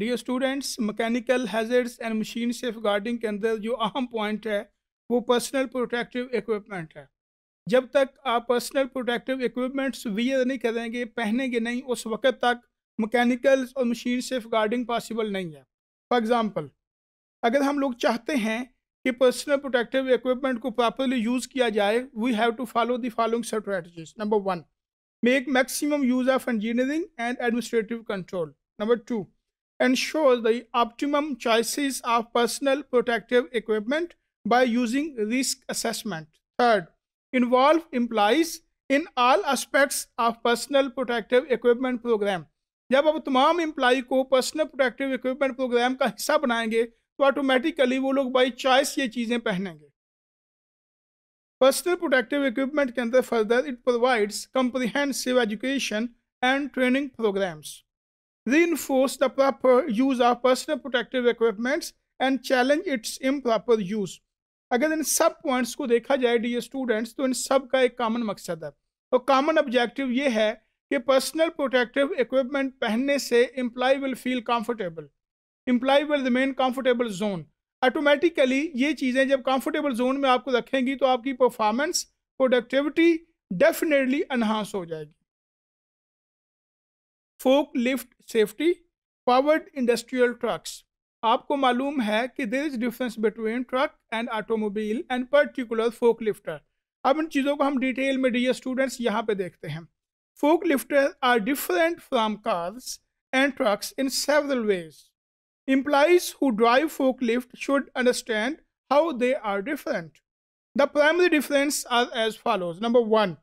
Dear students mechanical hazards and machine safeguarding के अंदर जो अहम पॉइंट है वो पर्सनल प्रोटेक्टिव इक्विपमेंट है जब तक आप पर्सनल प्रोटेक्टिव इक्विपमेंट्स वियर नहीं करेंगे पहनेंगे नहीं उस वक्त तक मकैनिकल और मशीन सेफ गार्डिंग पॉसिबल नहीं है फॉर एग्ज़ाम्पल अगर हम लोग चाहते हैं कि पर्सनल प्रोटेक्टिव इक्विपमेंट को प्रॉपरली यूज़ किया जाए we have to follow the following strategies number one make maximum use of engineering and administrative control number two ensure the optimum choices of personal protective equipment by using risk assessment. Third, involve employees in all aspects of personal protective equipment program. जब आप तमाम employee को personal protective equipment programme का हिस्सा बनाएंगे तो automatically वो लोग बाई चॉइस ये चीज़ें पहनेंगे पर्सनल प्रोटेक्टिव इक्विपमेंट के अंदर further it provides comprehensive education and training programmes reinforce the proper use of personal protective equipments and challenge its improper use अगर इन सब पॉइंट्स को देखा जाए डी स्टूडेंट्स तो इन सब का एक कॉमन मकसद है और कॉमन ऑब्जेक्टिव ये है कि पर्सनल प्रोटेक्टिव इक्विपमेंट पहनने से employee will feel comfortable employee will remain comfortable zone automatically ये चीज़ें जब कंफर्टेबल जोन में आपको रखेंगी तो आपकी परफॉर्मेंस प्रोडक्टिविटी डेफिनेटली अनहांस हो जाएगी forklift safety powered industrial trucks आपको मालूम है कि there is difference between truck and automobile and particular fork lifter अब इन चीज़ों को हम डिटेल में डी स्टूडेंट्स यहाँ पे देखते हैं fork lifter are different from cars and trucks in several ways employees who drive forklift should understand how they are different the primary difference are as follows number one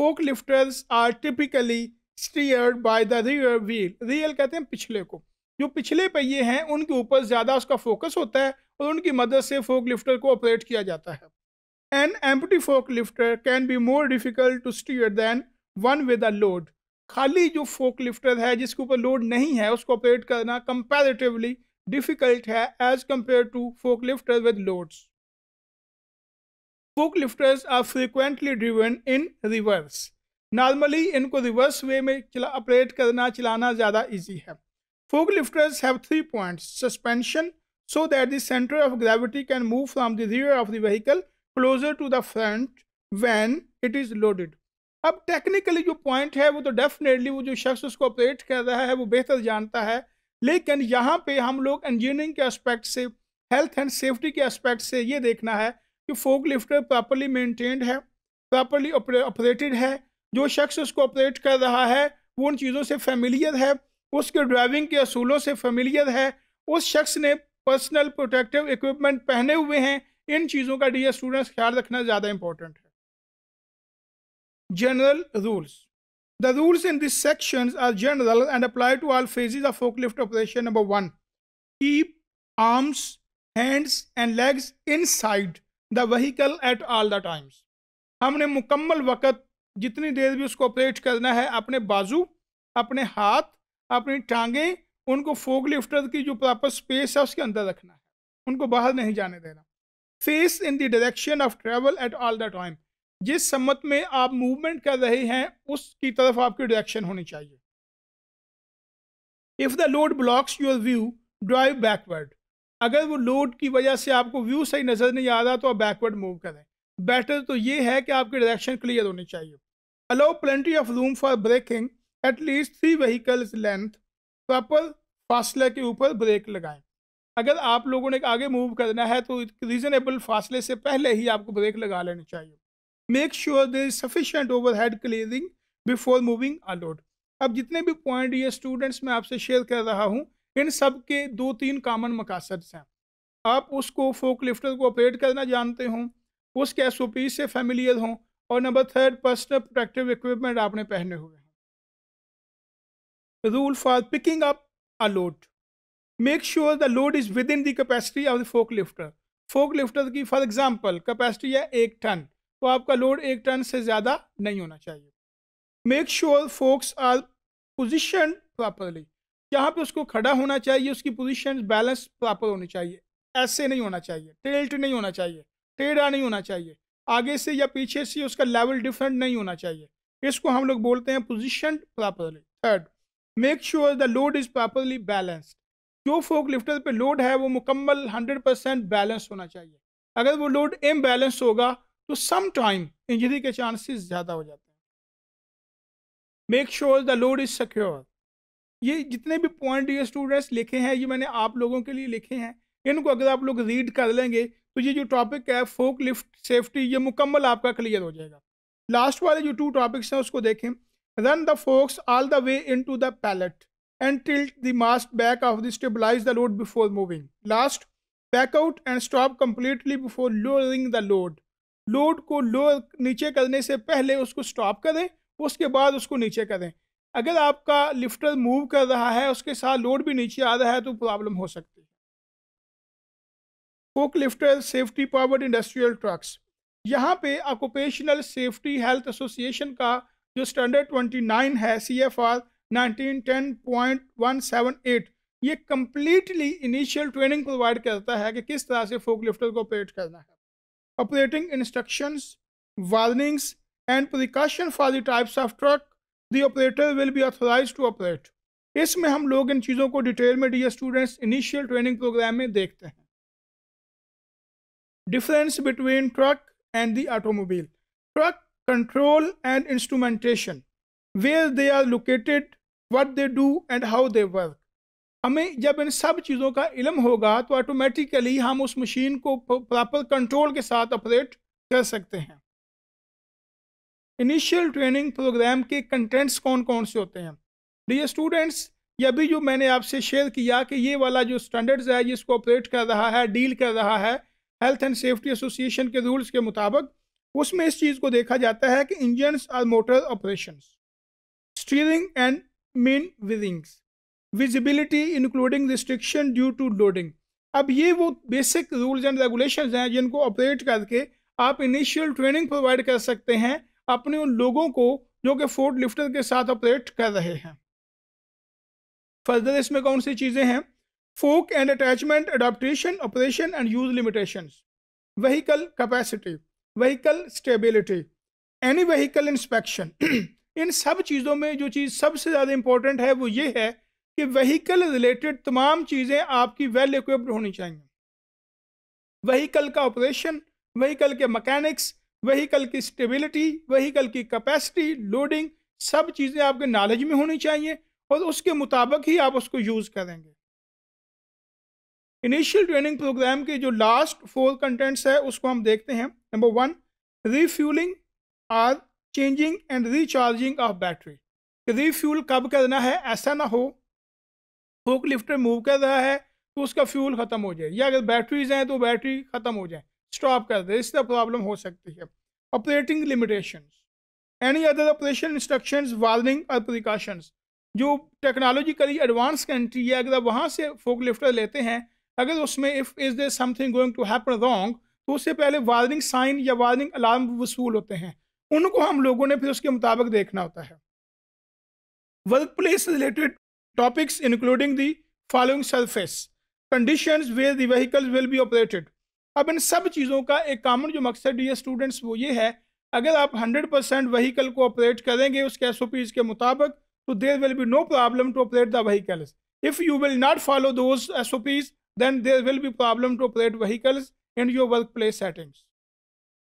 fork lifters are typically steered by the rear wheel rear कहते हैं पिछले को जो पिछले पहिए हैं उनके ऊपर ज़्यादा उसका फोकस होता है और उनकी मदद से फोक लिफ्टर को ऑपरेट किया जाता है an empty fork lifter can be more difficult to steer than one with a load खाली जो फोक लिफ्टर है जिसके ऊपर लोड नहीं है उसको ऑपरेट करना कंपेरेटिवली डिफ़िकल्ट है as compare to fork lifter with loads fork lifters are frequently driven in reverse normally इनको रिवर्स वे में चला ऑपरेट करना चलाना ज़्यादा ईजी है fork lifters have three points suspension so that the centre of gravity can move from the the of the vehicle closer to the front when it is loaded अब technically जो point है वो तो definitely वो जो शख्स उसको ऑपरेट कर रहा है वो बेहतर जानता है लेकिन यहाँ पे हम लोग इंजीनियरिंग के एस्पेक्ट से हेल्थ एंड सेफ्टी के एस्पेक्ट से ये देखना है कि फोक लिफ्टर प्रॉपरली मेंटेन्ड है प्रॉपरली ऑपरेटेड है जो शख्स उसको ऑपरेट कर रहा है वो उन चीज़ों से फेमिलियर है उसके ड्राइविंग के असूलों से फेमिलियर है उस शख्स ने पर्सनल प्रोटेक्टिव इक्विपमेंट पहने हुए हैं इन चीज़ों का डी स्टूडेंट्स ख्याल रखना ज़्यादा इंपॉर्टेंट है general rules the rules in this section are general and apply to all phases of forklift operation number one keep arms hands and legs inside the vehicle at all the times हमने मुकम्मल वक्त जितनी देर भी उसको operate करना है अपने बाजू अपने हाथ अपनी टांगे उनको फोक लिफ्टर की जो प्रॉपर स्पेस है उसके अंदर रखना है उनको बाहर नहीं जाने देना face in the direction of travel at all the time जिस सम्मत में आप मूवमेंट कर रहे हैं उसकी तरफ आपकी डायरेक्शन होनी चाहिए if the load blocks your view drive backward अगर वो लोड की वजह से आपको व्यू सही नज़र नहीं आ रहा तो आप बैकवर्ड मूव करें बेटर तो ये है कि आपकी डायरेक्शन क्लियर होनी चाहिए allow plenty of room for braking at least three vehicles length proper फासले के ऊपर ब्रेक लगाएं अगर आप लोगों ने आगे मूव करना है तो रीजनेबल फासले से पहले ही आपको ब्रेक लगा लेना चाहिए make sure there is sufficient overhead clearing before moving a load अब जितने भी पॉइंट ये स्टूडेंट्स मैं आपसे शेयर कर रहा हूँ इन सब के दो तीन कामन मकासद हैं आप उसको फोक लिफ्टर को ऑपरेट करना जानते हों उसके एस से फेमिलियर हों और number third personal protective equipment आपने पहने हुए हैं rule for picking up a load make sure the load is within the capacity of the fork lifter fork lifter की फॉर एग्जाम्पल कैपेसिटी है एक टन तो आपका लोड एक टन से ज़्यादा नहीं होना चाहिए make sure forks are position properly जहाँ पे उसको खड़ा होना चाहिए उसकी पोजिशन बैलेंस प्रॉपर होनी चाहिए ऐसे नहीं होना चाहिए टेल्ट नहीं होना चाहिए टेढ़ा नहीं होना चाहिए आगे से या पीछे से उसका लेवल डिफरेंट नहीं होना चाहिए इसको हम लोग बोलते हैं position properly third make sure the load is properly balanced जो फोक लिफ्टर पे लोड है वो मुकम्मल हंड्रेड परसेंट बैलेंस होना चाहिए अगर वो लोड इम्बैलेंस होगा तो सम टाइम इंजरी के चांसेस ज़्यादा हो जाते हैं make sure the load is secure ये जितने भी पॉइंट ये स्टूडेंट्स लिखे हैं ये मैंने आप लोगों के लिए लिखे हैं इनको अगर आप लोग रीड कर लेंगे तो ये जो टॉपिक है फोक लिफ्ट सेफ्टी ये मुकम्मल आपका क्लियर हो जाएगा लास्ट वाले जो टू टॉपिक्स हैं उसको देखें run the forks all the way into the pallet and tilt the mast back off the stabilize the load before moving last back out and stop completely before lowering the load load को lower नीचे करने से पहले उसको stop करें उसके बाद उसको नीचे करें अगर आपका लिफ्टर मूव कर रहा है उसके साथ लोड भी नीचे आ रहा है तो प्रॉब्लम हो सकती है कोक lifter safety powered industrial trucks यहाँ पे ऑक्यूपेशनल सेफ्टी हेल्थ एसोसिएशन का जो स्टैंडर्ड 29 है सी एफ आर नाइनटीन ये कम्प्लीटली इनिशियल ट्रेनिंग प्रोवाइड करता है कि किस तरह से फोक लिफ्टर को ऑपरेट करना है operating instructions warnings and precaution for the types of truck the operator will be authorize to operate इसमें हम लोग इन चीज़ों को डिटेल में the students initial training program में देखते हैं difference between truck and the automobile truck control and instrumentation where they are located what they do and how they work हमें जब इन सब चीज़ों का इलम होगा तो ऑटोमेटिकली हम उस मशीन को प्रॉपर कंट्रोल के साथ ऑपरेट कर सकते हैं इनिशियल ट्रेनिंग प्रोग्राम के कंटेंट्स कौन कौन से होते हैं डी स्टूडेंट्स ये अभी जो मैंने आपसे शेयर किया कि ये वाला जो स्टैंडर्ड्स है जिसको ऑपरेट कर रहा है डील कर रहा है हेल्थ एंड सेफ्टी एसोसिएशन के रूल्स के मुताबिक उसमें इस चीज़ को देखा जाता है कि इंजन और motor operation steering and manoeuvring visibility including restriction due to loading अब ये वो बेसिक रूल्स एंड रेगुलेशन हैं जिनको ऑपरेट करके आप इनिशियल ट्रेनिंग प्रोवाइड कर सकते हैं अपने उन लोगों को जो कि फोर्ट लिफ्टर के साथ ऑपरेट कर रहे हैं फर्दर इसमें कौन सी चीज़ें हैं fork and attachment adaptation operation and use limitation vehicle capacity vehicle stability any vehicle inspection इन सब चीज़ों में जो चीज़ सबसे ज़्यादा इम्पोर्टेंट है वो ये है कि वहीकल रिलेटेड तमाम चीज़ें आपकी वेल इक्विप्ड होनी चाहिए वहीकल का ऑपरेशन वहीकल के मकैनिक्स वहीकल की स्टेबिलिटी वहीकल की कैपेसिटी लोडिंग सब चीज़ें आपके नॉलेज में होनी चाहिए और उसके मुताबिक ही आप उसको यूज़ करेंगे इनिशियल ट्रेनिंग प्रोग्राम के जो लास्ट फोर कंटेंट्स है उसको हम देखते हैं number one refuelling or changing and recharging of battery refuel कब करना है ऐसा ना हो फोक लिफ्टर मूव कर रहा है तो उसका फ्यूल ख़त्म हो जाए या अगर बैटरीज हैं तो बैटरी ख़त्म हो जाए स्टॉप कर दे इससे प्रॉब्लम हो सकती है operating limitation any other operation instruction warning और प्रिकॉशंस जो टेक्नोलॉजी टेक्नोलॉजिकली एडवांस कंट्री है अगर वहाँ से फोक लिफ्टर लेते हैं अगर उसमें if is there something going to happen wrong तो उससे पहले वार्निंग साइन या वार्निंग अलार्म वसूल होते हैं उनको हम लोगों ने फिर उसके मुताबिक देखना होता है work place related topics including the following surface condition where the vehicles will be operated अब इन सब चीज़ों का एक कॉमन जो मकसद ये स्टूडेंट्स वो ये है अगर आप 100 परसेंट वहीकल को ऑपरेट करेंगे उसके एस के मुताबिक तो there will be no problem to operate the vehicles if you will not follow those S then there will be problem to operate vehicles in your workplace settings.